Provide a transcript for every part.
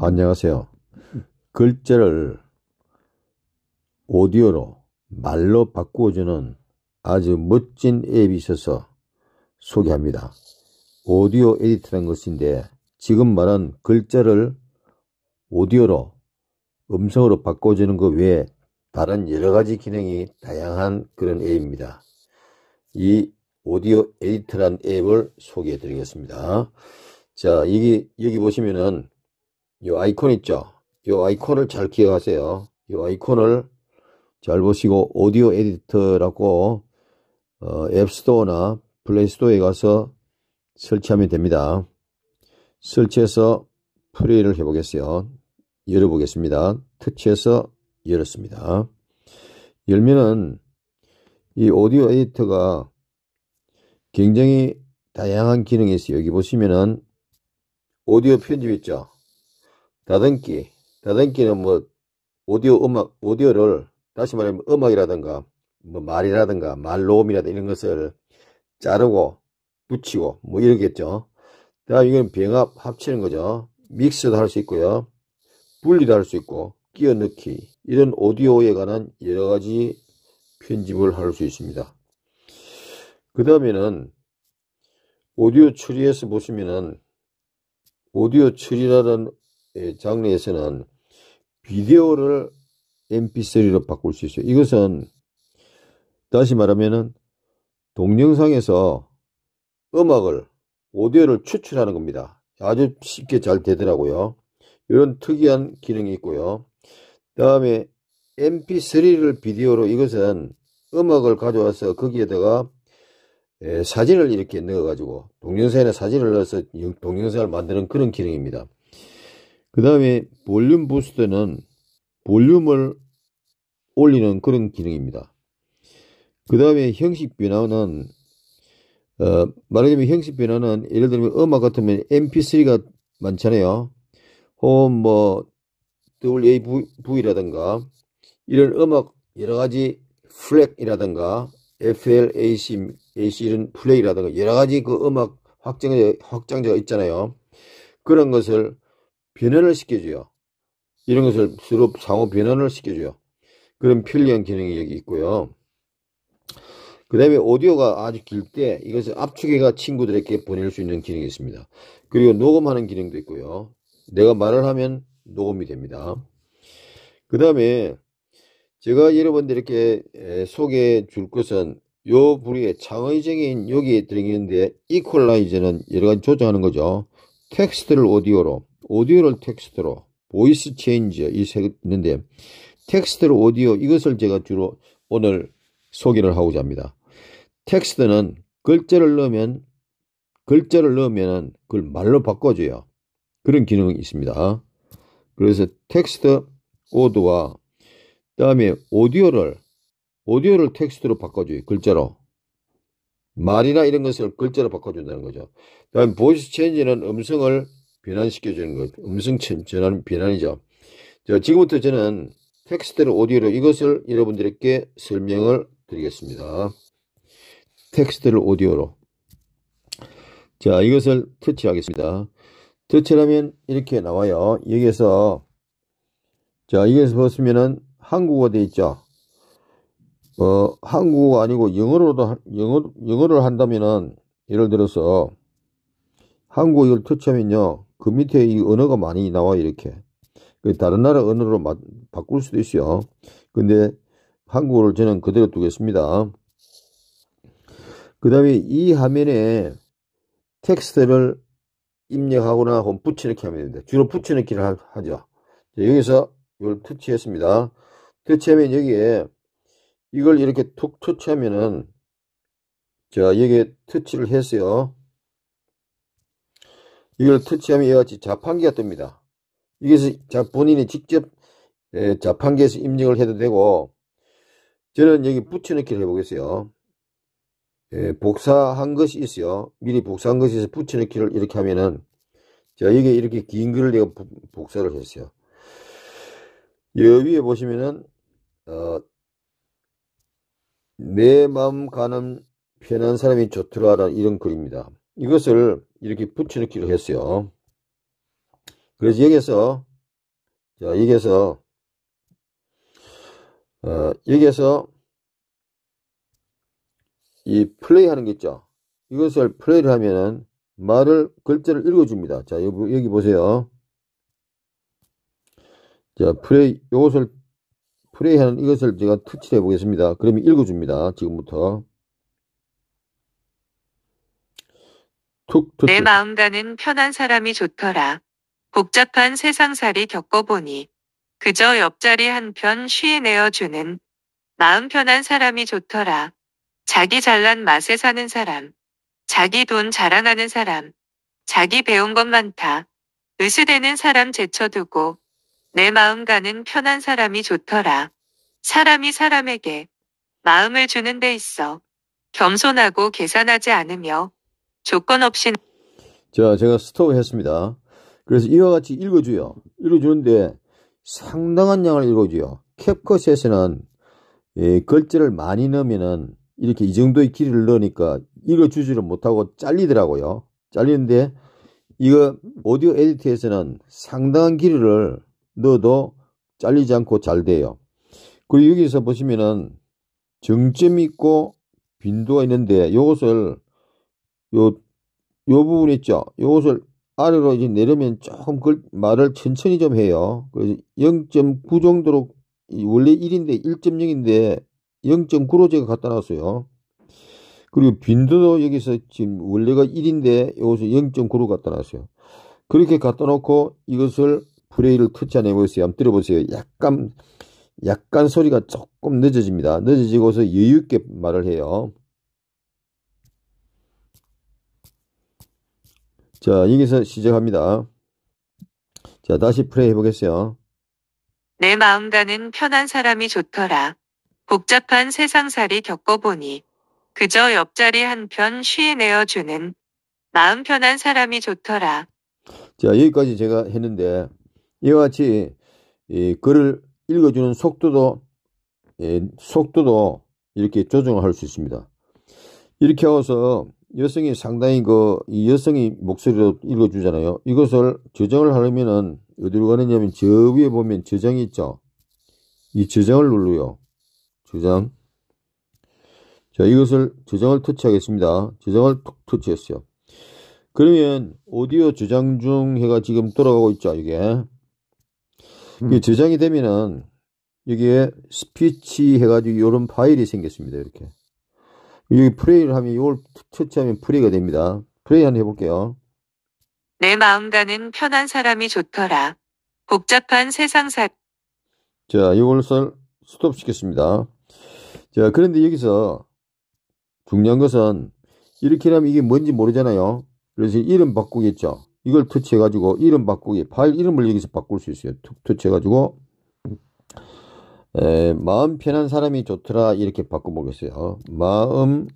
안녕하세요. 글자를 오디오로 말로 바꾸어주는 아주 멋진 앱이 있어서 소개합니다. 오디오 에디터라는 것인데 지금 말한 글자를 오디오로 음성으로 바꿔주는 것 외에 다른 여러 가지 기능이 다양한 그런 앱입니다. 이 오디오 에디트란 앱을 소개해 드리겠습니다. 자, 여기, 여기 보시면은 이 아이콘 있죠? 이 아이콘을 잘 기억하세요. 이 아이콘을 잘 보시고 오디오 에디터라고 어, 앱스토어나 플레이스토어에 가서 설치하면 됩니다. 설치해서 플레이를 해보겠어요. 열어보겠습니다. 터치해서 열었습니다. 열면은 이 오디오 에디터가 굉장히 다양한 기능이 있어요. 여기 보시면은 오디오 편집 있죠. 다듬기. 다듬기는 뭐 오디오 음악, 오디오를 다시 말하면 음악이라든가 뭐 말이라든가 말로음이라든가 이런 것을 자르고 붙이고 뭐 이러겠죠. 다음 이건 병합 합치는 거죠. 믹스도 할 수 있고요. 분리도 할 수 있고 끼어넣기 이런 오디오에 관한 여러 가지 편집을 할 수 있습니다. 그 다음에는 오디오 처리에서 보시면은 오디오 처리라는 예, 장르에서는 비디오를 mp3로 바꿀 수 있어요. 이것은 다시 말하면은 동영상에서 음악을 오디오를 추출하는 겁니다. 아주 쉽게 잘 되더라고요. 이런 특이한 기능이 있고요. 다음에 mp3를 비디오로 이것은 음악을 가져와서 거기에다가 에, 사진을 이렇게 넣어가지고 동영상이나 사진을 넣어서 동영상을 만드는 그런 기능입니다. 그 다음에 볼륨 부스트는 볼륨을 올리는 그런 기능입니다. 그 다음에 형식 변화는 어, 말하자면 형식 변화는 예를 들면 음악 같으면 mp3가 많잖아요. 혹은 뭐 WAV라든가 이런 음악 여러 가지 플렉이라든가 FLAC, AC 이런 플레이라든가 여러 가지 그 음악 확장자, 확장자가 있잖아요. 그런 것을 변환을 시켜줘요. 이런 것을 서로 상호 변환을 시켜줘요. 그런 편리한 기능이 여기 있고요. 그 다음에 오디오가 아주 길 때 이것을 압축해가 친구들에게 보낼 수 있는 기능이 있습니다. 그리고 녹음하는 기능도 있고요. 내가 말을 하면 녹음이 됩니다. 그 다음에 제가 여러분들 이렇게 소개해 줄 것은 요 부류의 창의적인 여기에 들어있는데 이퀄라이저는 여러 가지 조정하는 거죠. 텍스트를 오디오로, 오디오를 텍스트로, 보이스 체인지 이세 있는데 텍스트를 오디오 이것을 제가 주로 오늘 소개를 하고자 합니다. 텍스트는 글자를 넣으면 글자를 넣으면 그걸 말로 바꿔줘요. 그런 기능이 있습니다. 그래서 텍스트 오드와 그 다음에 오디오를 오디오를 텍스트로 바꿔줘요. 글자로. 말이나 이런 것을 글자로 바꿔준다는 거죠. 그 다음 보이스 체인지는 음성을 변환시켜주는 거 것. 음성 전환 변환이죠. 자, 지금부터 저는 텍스트를 오디오로 이것을 여러분들께 설명을 드리겠습니다. 텍스트를 오디오로. 자, 이것을 터치하겠습니다. 터치하면 이렇게 나와요. 여기에서 자, 여기에서 보시면은 한국어 돼 있죠. 어, 한국어가 아니고 영어로도, 영어, 영어를 한다면은, 예를 들어서, 한국어 이걸 터치하면요, 그 밑에 이 언어가 많이 나와, 이렇게. 그 다른 나라 언어로 마, 바꿀 수도 있어요. 근데 한국어를 저는 그대로 두겠습니다. 그 다음에 이 화면에 텍스트를 입력하거나 혹은 붙여넣기 하면 됩니다. 주로 붙여넣기를 하, 죠 여기서 이걸 터치했습니다. 교체하면 그 여기에 이걸 이렇게 툭 터치하면은 자 여기에 터치를 했어요 이걸 터치하면 이와 같이 자판기가 뜹니다 이것이 자 본인이 직접 예, 자판기에서 입력을 해도 되고 저는 여기 붙여넣기를 해보겠어요 예, 복사한 것이 있어요 미리 복사한 것이 있어 붙여넣기를 이렇게 하면은 자 여기 이렇게 긴 글을 내가 복사를 했어요 여기 위에 보시면은 어, 내 마음 가는 편한 사람이 좋더라라는 이런 글입니다. 이것을 이렇게 붙여넣기로 했어요. 그래서 여기에서 자 여기에서 어, 여기에서 이 플레이 하는 게 있죠. 이것을 플레이를 하면은 말을 글자를 읽어줍니다. 자 여기, 여기 보세요. 자 플레이 이것을 프레이하는 이것을 제가 터치해 보겠습니다. 그러면 읽어줍니다. 지금부터. 툭, 툭, 내 마음가는 편한 사람이 좋더라. 복잡한 세상살이 겪어보니 그저 옆자리 한편 쉬에 내어주는 마음 편한 사람이 좋더라. 자기 잘난 맛에 사는 사람. 자기 돈 자랑하는 사람. 자기 배운 것 많다. 으스대는 사람 제쳐두고 내 마음가는 편한 사람이 좋더라. 사람이 사람에게 마음을 주는 데 있어 겸손하고 계산하지 않으며 조건 없이 자 제가 스톱했습니다. 그래서 이와 같이 읽어줘요. 읽어주는데 상당한 양을 읽어줘요. 캡컷에서는 예, 글자를 많이 넣으면은 이렇게 이 정도의 길이를 넣으니까 읽어주지를 못하고 잘리더라고요. 잘리는데 이거 오디오 에디트에서는 상당한 길이를 넣어도 잘리지 않고 잘 돼요. 그리고 여기서 보시면은 정점 있고 빈도가 있는데 이것을 요, 요 부분 있죠. 이것을 아래로 이제 내려면 조금 글, 그 말을 천천히 좀 해요. 그래서 0.9 정도로 원래 1인데 1.0인데 0.9로 제가 갖다 놨어요. 그리고 빈도도 여기서 지금 원래가 1인데 이것을 0.9로 갖다 놨어요. 그렇게 갖다 놓고 이것을 브레이를 터치 안 해보세요. 한번 들어보세요. 약간, 약간 소리가 조금 늦어집니다. 늦어지고서 여유있게 말을 해요. 자, 여기서 시작합니다. 자, 다시 플레이 해보겠어요. 내 마음가는 편한 사람이 좋더라. 복잡한 세상살이 겪어보니 그저 옆자리 한편 쉬내어주는 마음 편한 사람이 좋더라. 자, 여기까지 제가 했는데 이와 같이 글을 읽어주는 속도도 예, 속도도 이렇게 조정할 수 있습니다. 이렇게 하 해서 여성이 상당히 그이 여성이 목소리로 읽어주잖아요. 이것을 저장을 하려면은 어디로 가느냐면 저 위에 보면 저장이 있죠. 이 저장을 눌러요 저장. 자 이것을 저장을 터치하겠습니다. 저장을 툭 터치했어요. 그러면 오디오 저장 중 해가 지금 돌아가고 있죠. 이게 음. 이게 저장이 되면은 여기에 스피치 해가지고 요런 파일이 생겼습니다. 이렇게. 여기 플레이를 하면 이걸 터치하면 프레이가 됩니다. 프레이 한 번 해볼게요. 내 마음가는 편한 사람이 좋더라. 복잡한 세상사. 자, 이걸 썰 스톱 시켰습니다. 자, 그런데 여기서 중요한 것은 이렇게 하면 이게 뭔지 모르잖아요. 그래서 이름 바꾸겠죠. 이걸 터치해가지고 이름 바꾸기 파일 이름을 여기서 바꿀 수 있어요. 터치해가지고 에, 마음 편한 사람이 좋더라 이렇게 바꿔보겠어요. 마음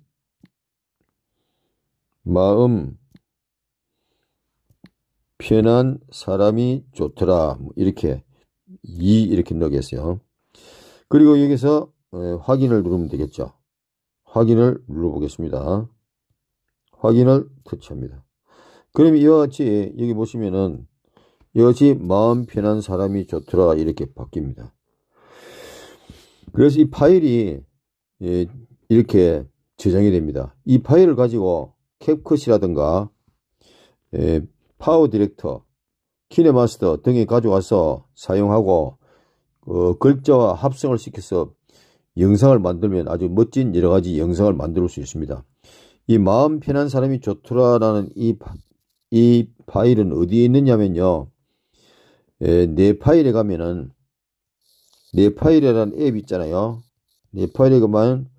마음 편한 사람이 좋더라 이렇게 이 이렇게 넣겠어요. 그리고 여기서 에, 확인을 누르면 되겠죠. 확인을 눌러보겠습니다. 확인을 터치합니다. 그럼 이와 같이 여기 보시면은 이것이 마음 편한 사람이 좋더라 이렇게 바뀝니다. 그래서 이 파일이 예, 이렇게 저장이 됩니다. 이 파일을 가지고 캡컷이라든가 예, 파워 디렉터, 키네마스터 등에 가져와서 사용하고 그 글자와 합성을 시켜서 영상을 만들면 아주 멋진 여러 가지 영상을 만들 수 있습니다. 이 마음 편한 사람이 좋더라라는 이이 파일은 어디에 있느냐면요. 예, 내 파일에 가면은 내 파일이라는 앱 있잖아요. 내 파일에 가면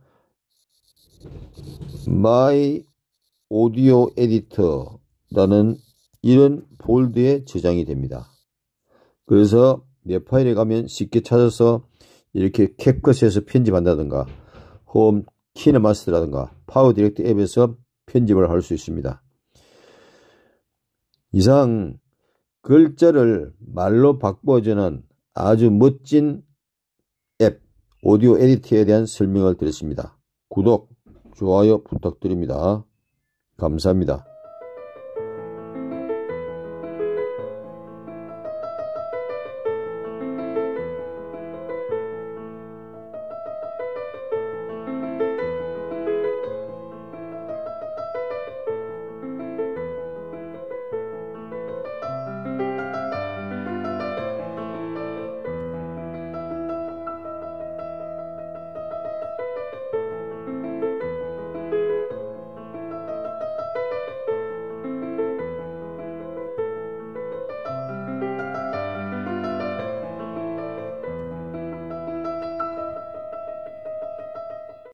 My Audio Editor라는 이런 폴드에 저장이 됩니다. 그래서 내 파일에 가면 쉽게 찾아서 이렇게 캡컷에서 편집한다든가 홈 키네마스라든가 파워 디렉트 앱에서 편집을 할 수 있습니다. 이상 글자를 말로 바꿔주는 아주 멋진 앱 오디오 에디터에 대한 설명을 드렸습니다. 구독, 좋아요 부탁드립니다. 감사합니다.